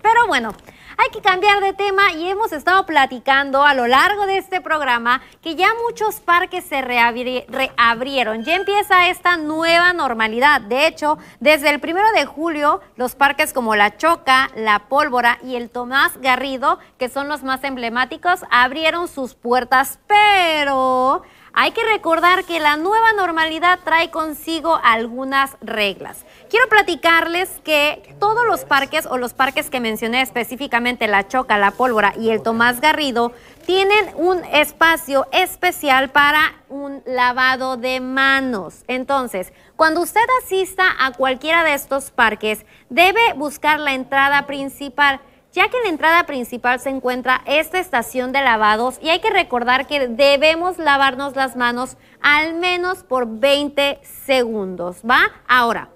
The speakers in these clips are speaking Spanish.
Pero bueno, hay que cambiar de tema y hemos estado platicando a lo largo de este programa que ya muchos parques se reabrieron. Ya empieza esta nueva normalidad. De hecho, desde el primero de julio, los parques como La Choca, La Pólvora y el Tomás Garrido, que son los más emblemáticos, abrieron sus puertas, pero hay que recordar que la nueva normalidad trae consigo algunas reglas. Quiero platicarles que todos los parques o los parques que mencioné específicamente, la Choca, la Pólvora y el Tomás Garrido, tienen un espacio especial para un lavado de manos. Entonces, cuando usted asista a cualquiera de estos parques, debe buscar la entrada principal ya que en la entrada principal se encuentra esta estación de lavados y hay que recordar que debemos lavarnos las manos al menos por 20 segundos, ¿va? Ahora,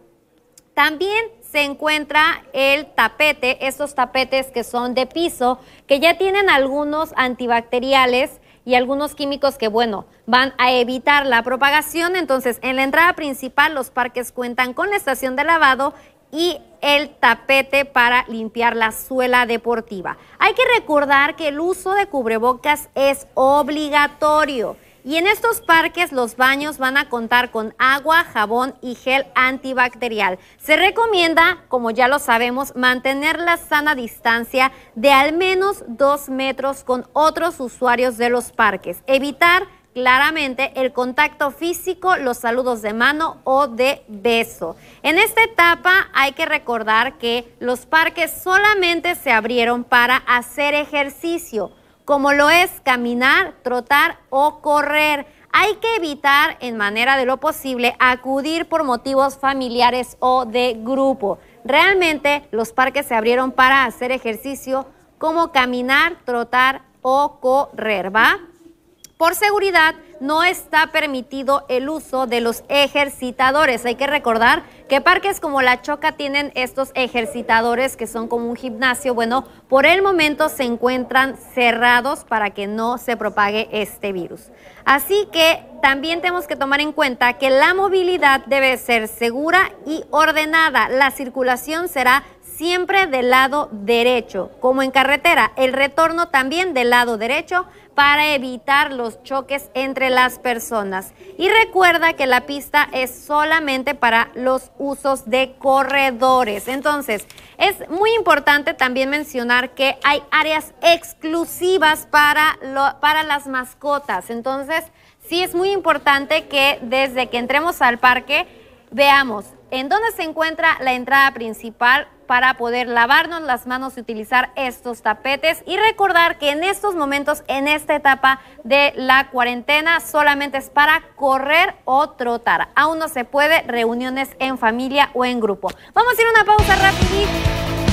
también se encuentra el tapete, estos tapetes que son de piso, que ya tienen algunos antibacteriales y algunos químicos que, bueno, van a evitar la propagación. Entonces, en la entrada principal los parques cuentan con la estación de lavado y el tapete para limpiar la suela deportiva. Hay que recordar que el uso de cubrebocas es obligatorio. Y en estos parques los baños van a contar con agua, jabón y gel antibacterial. Se recomienda, como ya lo sabemos, mantener la sana distancia de al menos dos metros con otros usuarios de los parques. Evitar claramente el contacto físico, los saludos de mano o de beso. En esta etapa hay que recordar que los parques solamente se abrieron para hacer ejercicio, como lo es caminar, trotar o correr. Hay que evitar en manera de lo posible acudir por motivos familiares o de grupo. Realmente los parques se abrieron para hacer ejercicio como caminar, trotar o correr, ¿va? Por seguridad, no está permitido el uso de los ejercitadores. Hay que recordar que parques como La Choca tienen estos ejercitadores que son como un gimnasio. Bueno, por el momento se encuentran cerrados para que no se propague este virus. Así que también tenemos que tomar en cuenta que la movilidad debe ser segura y ordenada. La circulación será siempre del lado derecho. Como en carretera, el retorno también del lado derecho para evitar los choques entre las personas. Y recuerda que la pista es solamente para los usos de corredores. Entonces, es muy importante también mencionar que hay áreas exclusivas para, para las mascotas. Entonces, sí es muy importante que desde que entremos al parque veamos en dónde se encuentra la entrada principal para poder lavarnos las manos y utilizar estos tapetes y recordar que en estos momentos, en esta etapa de la cuarentena, solamente es para correr o trotar. Aún no se puede reuniones en familia o en grupo. Vamos a ir a una pausa rápida